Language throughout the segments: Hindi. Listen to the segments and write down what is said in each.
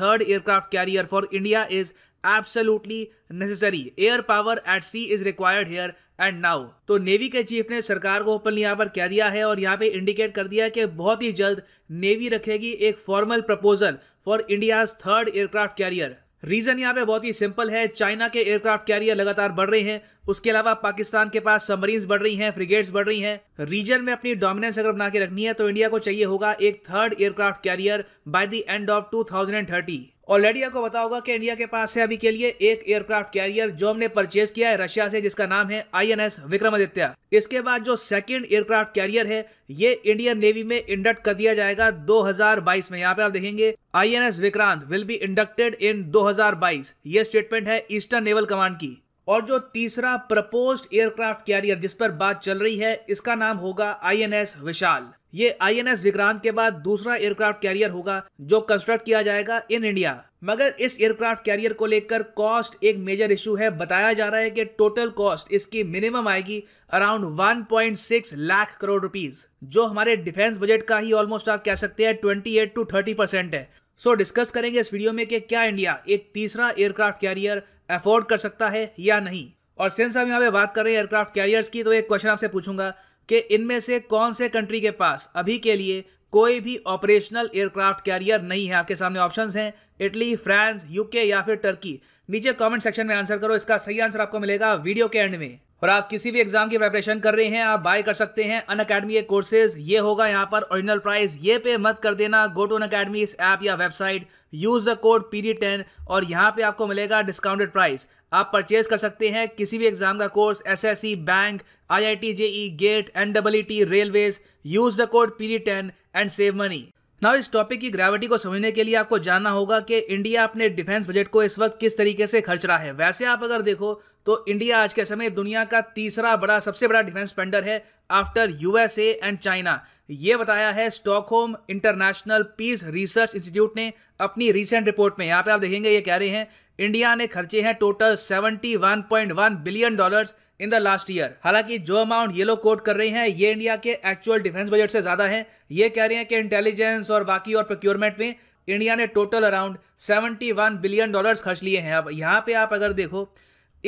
third aircraft carrier for India is absolutely necessary air power at sea is required here and now तो नेवी के चीफ ने सरकार को ओपनली यहाँ पर कह दिया है और यहाँ पे इंडिकेट कर दिया कि बहुत ही जल्द नेवी रखेगी एक formal proposal for India's third aircraft carrier reason यहाँ पे बहुत ही सिंपल है चाइना के एयरक्राफ्ट कैरियर लगातार बढ़ रहे हैं उसके अलावा पाकिस्तान के पास सबमरीन बढ़ रही हैं फ्रिगेट्स बढ़ रही हैं रीजन में अपनी डोमिनेंस अगर बना के रखनी है तो इंडिया को चाहिए होगा एक third aircraft carrier by the end of thirty already आपको बता होगा कि इंडिया के पास है अभी के लिए एक एयरक्राफ्ट कैरियर जो हमने परचेज किया है रशिया से जिसका नाम है आईएनएस विक्रमादित्य इसके बाद जो सेकंड एयरक्राफ्ट कैरियर है ये इंडियन नेवी में इंडक्ट कर दिया जाएगा 2022 में यहाँ पे आप देखेंगे INS Vikrant will be inducted in बाईस ये स्टेटमेंट है ईस्टर्न नेवल कमांड की और जो तीसरा प्रपोज्ड एयरक्राफ्ट कैरियर जिस पर बात चल रही है इसका नाम होगा एस विशाल ये आईएनएस विक्रांत के बाद दूसरा एयरक्राफ्ट कैरियर होगा जो कंस्ट्रक्ट किया जाएगा इन इंडिया मगर इस एयरक्राफ्ट कैरियर को लेकर कॉस्ट एक मेजर इशू है बताया जा रहा है कि टोटल कॉस्ट इसकी मिनिमम आएगी अराउंड 1.6 लाख करोड़ रुपीस जो हमारे डिफेंस बजट का ही ऑलमोस्ट आप कह सकते हैं 28 टू 30 परसेंट है सो so, डिस्कस करेंगे इस वीडियो में कि क्या इंडिया एक तीसरा एयरक्राफ्ट कैरियर अफोर्ड कर सकता है या नहीं और सिंस हम यहाँ पे बात कर रहे हैं एयरक्राफ्ट कैरियर्स की तो एक क्वेश्चन आपसे पूछूंगा कि इनमें से कौन से कंट्री के पास अभी के लिए कोई भी ऑपरेशनल एयरक्राफ्ट कैरियर नहीं है आपके सामने ऑप्शंस हैं इटली फ्रांस यूके या फिर टर्की नीचे कमेंट सेक्शन में आंसर करो इसका सही आंसर आपको मिलेगा वीडियो के एंड में और आप किसी भी एग्जाम की प्रिपरेशन कर रहे हैं आप बाय कर सकते हैं अन अकेडमी के कोर्सेज ये होगा यहाँ पर ओरिजिनल प्राइस ये पे मत कर देना गो टू अन अकेडमी इस ऐप या website use the code P D ten और यहाँ पे आपको मिलेगा डिस्काउंटेड प्राइस आप परचेज कर सकते हैं किसी भी एग्जाम का course S S C bank I I T JE GATE T railways use the code P D ten and save money ना इस टॉपिक की ग्रेविटी को समझने के लिए आपको जानना होगा कि इंडिया अपने डिफेंस बजट को इस वक्त किस तरीके से खर्च रहा है वैसे आप अगर देखो तो इंडिया आज के समय दुनिया का तीसरा बड़ा सबसे बड़ा डिफेंस स्पेंडर है आफ्टर यूएसए एंड चाइना ये बताया है Stockholm International Peace Research Institute ने अपनी रिसेंट रिपोर्ट में यहाँ पे आप देखेंगे ये कह रहे हैं इंडिया ने खर्चे हैं total 71.1 billion dollars in the last year हालांकि जो अमाउंट ये लोग कोट कर रहे हैं ये इंडिया के एक्चुअल डिफेंस बजट से ज्यादा है ये कह रहे हैं कि इंटेलिजेंस और बाकी और प्रोक्योरमेंट में इंडिया ने टोटल अराउंड 71 बिलियन डॉलर्स खर्च लिए हैं अब यहाँ पे आप अगर देखो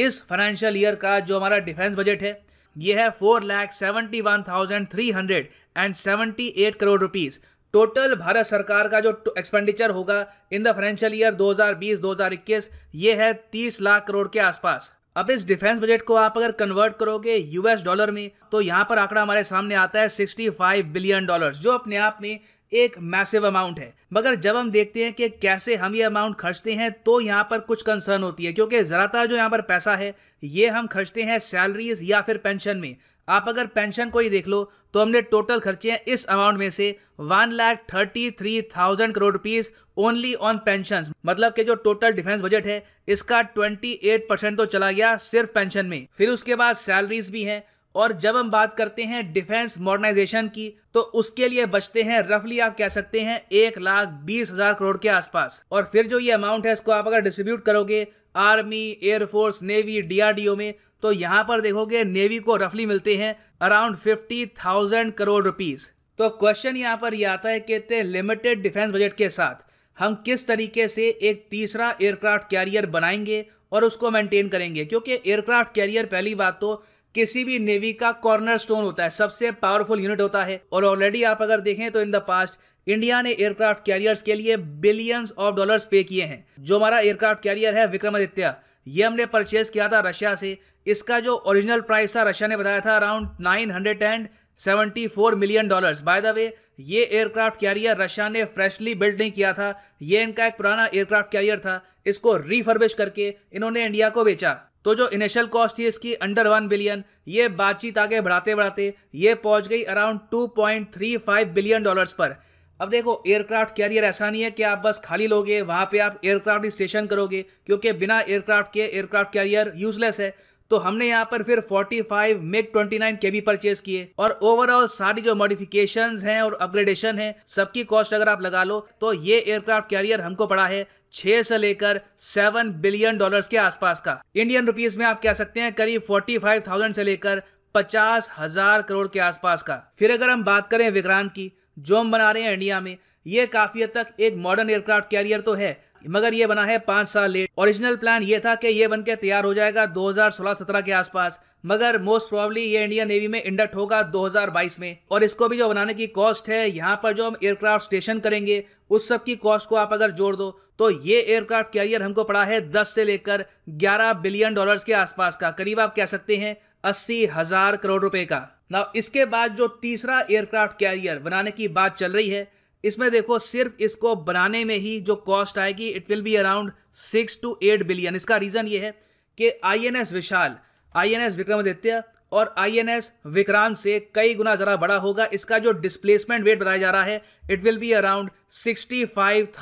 इस फाइनेंशियल ईयर का जो हमारा डिफेंस बजट है ये है four lakh seventy one thousand three hundred and seventy eight crore rupees total भारत सरकार का जो एक्सपेंडिचर होगा इन द फाइनेंशियल ईयर 2020-2021 ये है 30 लाख करोड़ के आसपास अब इस डिफेंस बजट को आप अगर कन्वर्ट करोगे यूएस डॉलर में तो यहाँ पर आंकड़ा हमारे सामने आता है 65 बिलियन डॉलर जो अपने आप में एक मैसिव अमाउंट है मगर जब हम देखते हैं कि कैसे हम ये अमाउंट खर्चते हैं तो यहाँ पर कुछ कंसर्न होती है क्योंकि ज़्यादातर जो यहाँ पर पैसा है ये हम खर्चते हैं सैलरीज या फिर पेंशन में आप अगर पेंशन को ही देख लो तो हमने टोटल खर्चे हैं इस अमाउंट में से one lakh thirty three thousand crore rupees only on pension मतलब के जो टोटल डिफेंस बजट है इसका ट्वेंटी एट परसेंट तो चला गया सिर्फ पेंशन में फिर उसके बाद सैलरीज भी हैं और जब हम बात करते हैं डिफेंस मॉडर्नाइजेशन की तो उसके लिए बचते हैं रफली आप कह सकते हैं एक लाख बीस हजार करोड़ के आसपास और फिर जो ये अमाउंट है इसको आप अगर डिस्ट्रीब्यूट करोगे आर्मी एयरफोर्स नेवी डीआरडीओ में तो यहाँ पर देखोगे नेवी को रफली मिलते हैं around fifty thousand crore rupees तो क्वेश्चन यहाँ पर यह आता है कि इतने लिमिटेड डिफेंस बजट के साथ हम किस तरीके से एक तीसरा एयरक्राफ्ट कैरियर बनाएंगे और उसको मेंटेन करेंगे क्योंकि एयरक्राफ्ट कैरियर पहली बात तो किसी भी नेवी का कॉर्नर स्टोन होता है सबसे पावरफुल यूनिट होता है और ऑलरेडी आप अगर देखें तो इन द पास्ट इंडिया ने एयरक्राफ्ट कैरियर्स के लिए बिलियंस ऑफ डॉलर्स पे किए हैं जो हमारा एयरक्राफ्ट कैरियर है विक्रमादित्य ये हमने परचेज़ किया था रशिया से इसका जो ओरिजिनल प्राइस था रशिया ने बताया था around nine hundred and seventy four million dollars by the way ये एयरक्राफ्ट कैरियर रशिया ने फ्रेशली बिल्ड नहीं किया था ये इनका एक पुराना एयरक्राफ्ट कैरियर था इसको रिफर्बिश करके इन्होंने इंडिया को बेचा तो जो इनिशियल कॉस्ट थी इसकी अंडर वन बिलियन ये बातचीत आगे बढ़ाते बढ़ाते ये पहुंच गई around two point three five billion dollars पर अब देखो एयरक्राफ्ट कैरियर ऐसा नहीं है कि आप बस खाली लोगे वहाँ पे आप एयरक्राफ्ट स्टेशन करोगे क्योंकि बिना एयरक्राफ्ट के एयरक्राफ्ट कैरियर यूजलेस है तो हमने यहाँ पर फिर 45 MiG nine K B purchase किए और ओवरऑल सारी जो मॉडिफिकेशन हैं और अपग्रेडेशन है सबकी कॉस्ट अगर आप लगा लो तो ये एयरक्राफ्ट कैरियर हमको पड़ा है छह से लेकर सेवन बिलियन डॉलर के आसपास का इंडियन रुपीज में आप कह सकते हैं करीब फोर्टी फाइव थाउजेंड से लेकर पचास हजार करोड़ के आसपास का फिर अगर हम बात करें विक्रांत की जो हम बना रहे हैं इंडिया में ये काफ़ी हद तक एक मॉडर्न एयरक्राफ्ट कैरियर तो है मगर ये बना है पांच साल लेट ओरिजिनल प्लान ये था कि ये बनकर तैयार हो जाएगा 2016-17 के आसपास मगर मोस्ट प्रॉब्ली ये इंडियन नेवी में इंडक्ट होगा 2022 में और इसको भी जो बनाने की कॉस्ट है यहाँ पर जो हम एयरक्राफ्ट स्टेशन करेंगे उस सब की कॉस्ट को आप अगर जोड़ दो तो ये एयरक्राफ्ट कैरियर हमको पड़ा है दस से लेकर ग्यारह बिलियन डॉलर के आसपास का करीब आप कह सकते हैं अस्सी हजार करोड़ रुपए का ना इसके बाद जो तीसरा एयरक्राफ्ट कैरियर बनाने की बात चल रही है इसमें देखो सिर्फ इसको बनाने में ही जो कॉस्ट आएगी it will be around six to eight billion इसका रीज़न ये है कि आईएनएस विशाल आईएनएस विक्रमादित्य और आईएनएस विक्रांत से कई गुना ज़रा बड़ा होगा इसका जो डिस्प्लेसमेंट वेट बताया जा रहा है it will be around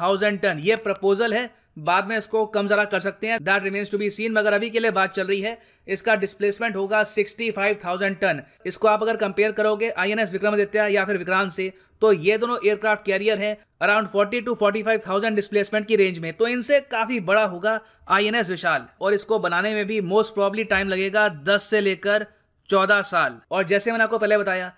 thousand ton ये प्रपोजल है बाद में इसको कम ज़रा कर सकते हैं that remains to be seen मगर अभी के लिए बात चल रही है इसका डिस्प्लेसमेंट होगा 65,000 टन इसको आप अगर कंपेयर करोगे आईएनएस विक्रमादित्य या फिर विक्रांत से तो ये दोनों एयरक्राफ्ट कैरियर हैं अराउंड 40 टू 45,000 डिस्प्लेसमेंट की रेंज में तो इनसे काफ़ी बड़ा होगा आईएनएस विशाल और इसको बनाने में भी मोस्ट प्रॉब्ली टाइम लगेगा दस से लेकर चौदह साल और जैसे मैंने आपको पहले बताया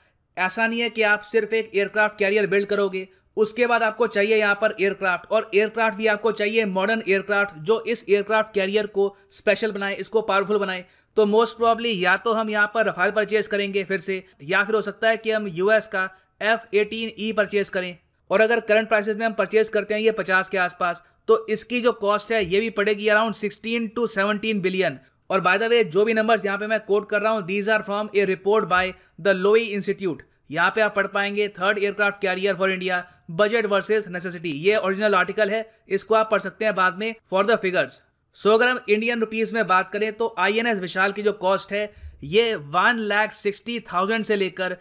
ऐसा नहीं है कि आप सिर्फ एक एयरक्राफ्ट कैरियर बिल्ड करोगे उसके बाद आपको चाहिए यहाँ पर एयरक्राफ्ट और एयरक्राफ्ट भी आपको चाहिए मॉडर्न एयरक्राफ्ट जो इस एयरक्राफ्ट कैरियर को स्पेशल बनाए इसको पावरफुल बनाए तो मोस्ट प्रॉब्ली या तो हम यहाँ पर रफाल परचेज करेंगे फिर से या फिर हो सकता है कि हम यूएस का एफ एटीन ई परचेज करें और अगर करंट प्राइसेस में हम परचेज करते हैं ये पचास के आसपास तो इसकी जो कॉस्ट है ये भी पड़ेगी around sixteen to seventeen billion और बाय द वे जो भी नंबर्स यहाँ पे मैं कोट कर रहा हूँ these are from a report by the Lowy Institute यहाँ पे आप पढ़ पाएंगे third aircraft carrier for India budget versus necessity ये ओरिजिनल आर्टिकल है इसको आप पढ़ सकते हैं बाद में फॉर द फिगर्स सो अगर हम इंडियन रुपीज में बात करें तो आई विशाल की जो कॉस्ट है ये वन लाख सिक्सटी थाउजेंड से लेकर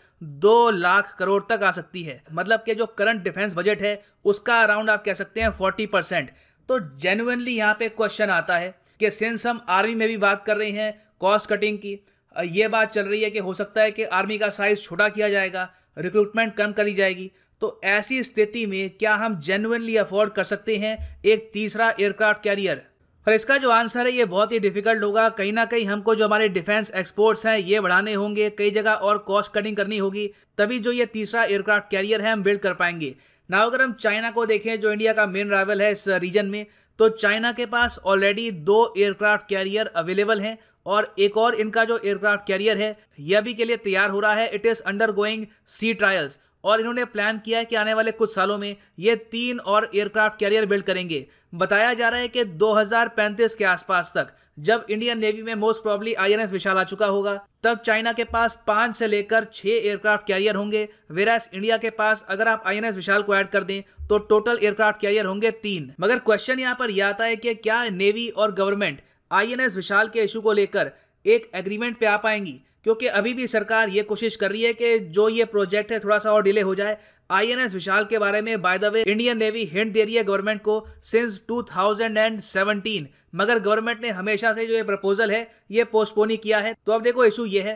दो लाख करोड़ तक आ सकती है मतलब कि जो करंट डिफेंस बजट है उसका अराउंड आप कह सकते हैं फोर्टी परसेंट तो जेन्यनली यहाँ पे क्वेश्चन आता है कि सिंस हम आर्मी में भी बात कर रहे हैं कॉस्ट कटिंग की ये बात चल रही है कि हो सकता है कि आर्मी का साइज छोटा किया जाएगा रिक्रूटमेंट कम करी जाएगी तो ऐसी स्थिति में क्या हम जेनुअनली अफोर्ड कर सकते हैं एक तीसरा एयरक्राफ्ट कैरियर और इसका जो आंसर है ये बहुत ही डिफिकल्ट होगा कहीं ना कहीं हमको जो हमारे डिफेंस एक्सपोर्ट्स हैं ये बढ़ाने होंगे कई जगह और कॉस्ट कटिंग करनी होगी तभी जो ये तीसरा एयरक्राफ्ट कैरियर है हम बिल्ड कर पाएंगे ना अगर हम चाइना को देखें जो इंडिया का मेन राइवल है इस रीजन में तो चाइना के पास ऑलरेडी दो एयरक्राफ्ट कैरियर अवेलेबल हैं और एक और इनका जो एयरक्राफ्ट कैरियर है यह भी के लिए तैयार हो रहा है it is undergoing sea trials और इन्होंने प्लान किया है कि आने वाले कुछ सालों में ये तीन और एयरक्राफ्ट कैरियर बिल्ड करेंगे बताया जा रहा है कि 2035 के आसपास तक जब इंडियन नेवी में मोस्ट प्रॉब्ली आईएनएस विशाल आ चुका होगा तब चाइना के पास पांच से लेकर छह एयरक्राफ्ट कैरियर होंगे वेराज इंडिया के पास अगर आप आईएनएस विशाल को ऐड कर दें तो टोटल एयरक्राफ्ट कैरियर होंगे तीन मगर क्वेश्चन यहाँ पर यह आता है कि क्या नेवी और गवर्नमेंट आईएनएस विशाल के इशू को लेकर एक एग्रीमेंट पे आ पाएंगी क्योंकि अभी भी सरकार ये कोशिश कर रही है कि जो ये प्रोजेक्ट है थोड़ा सा और डिले हो जाए आईएनएस विशाल के बारे में by the way Indian navy hint दे रही है गवर्नमेंट को सिंस 2017 मगर गवर्नमेंट ने हमेशा से जो ये प्रपोजल है ये पोस्टपोन ही किया है तो अब देखो इशू ये है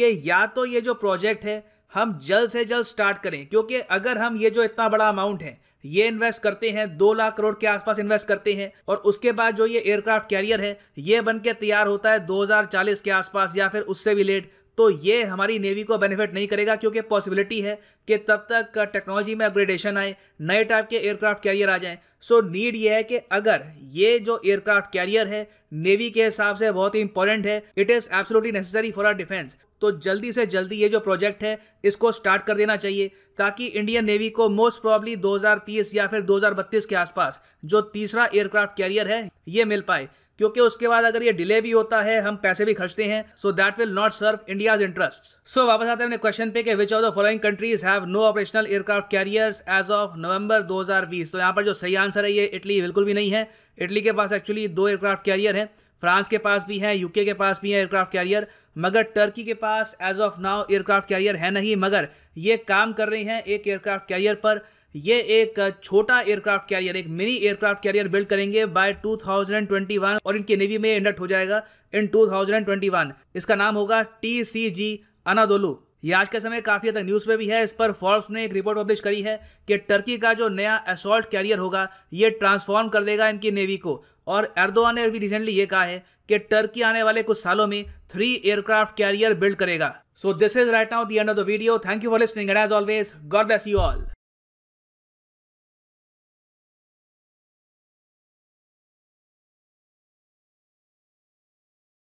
कि या तो ये जो प्रोजेक्ट है हम जल्द से जल्द स्टार्ट करें क्योंकि अगर हम ये जो इतना बड़ा अमाउंट है ये इन्वेस्ट करते हैं दो लाख करोड़ के आसपास इन्वेस्ट करते हैं और उसके बाद जो ये एयरक्राफ्ट कैरियर है ये बनके तैयार होता है 2040 के आसपास या फिर उससे भी लेट तो ये हमारी नेवी को बेनिफिट नहीं करेगा क्योंकि पॉसिबिलिटी है कि तब तक टेक्नोलॉजी में अपग्रेडेशन आए नए टाइप के एयरक्राफ्ट कैरियर आ जाएं सो नीड ये है कि अगर ये जो एयरक्राफ्ट कैरियर है नेवी के हिसाब से बहुत ही इंपॉर्टेंट है it is absolutely necessary for our defence तो जल्दी से जल्दी ये जो प्रोजेक्ट है इसको स्टार्ट कर देना चाहिए ताकि इंडियन नेवी को मोस्ट प्रॉब्ली 2030 या फिर 2032 के आसपास जो तीसरा एयरक्राफ्ट कैरियर है ये मिल पाए क्योंकि उसके बाद अगर ये डिले भी होता है हम पैसे भी खर्चते हैं so that will not serve India interest so वापस आते हैं क्वेश्चन पे कि which of the following countries have no operational aircraft carriers as of November 2020 तो यहाँ पर जो सही आंसर है ये इटली बिल्कुल भी नहीं है इटली के पास एक्चुअली दो एयरक्राफ्ट कैरियर हैं फ्रांस के पास भी है यूके के पास भी है एयरक्राफ्ट कैरियर मगर टर्की के पास as of now aircraft carrier है नहीं मगर ये काम कर रहे हैं एक एयरक्राफ्ट कैरियर पर ये एक छोटा एयरक्राफ्ट कैरियर एक मिनी एयरक्राफ्ट कैरियर बिल्ड करेंगे बाय 2021 और इनके नेवी में इंडक्ट हो जाएगा इन 2021 इसका नाम होगा टी सी जी अनादोलू ये आज के समय काफ़ी हद तक न्यूज़ में भी है इस पर फोर्ब्स ने एक रिपोर्ट पब्लिश करी है कि टर्की का जो नया असोल्ट कैरियर होगा ये ट्रांसफॉर्म कर देगा इनकी नेवी को और एर्दोआ ने भी रिसेंटली ये कहा है कि टर्की आने वाले कुछ सालों में थ्री एयरक्राफ्ट कैरियर बिल्ड करेगा so this is right now the end of the video thank you for listening and as always God bless you all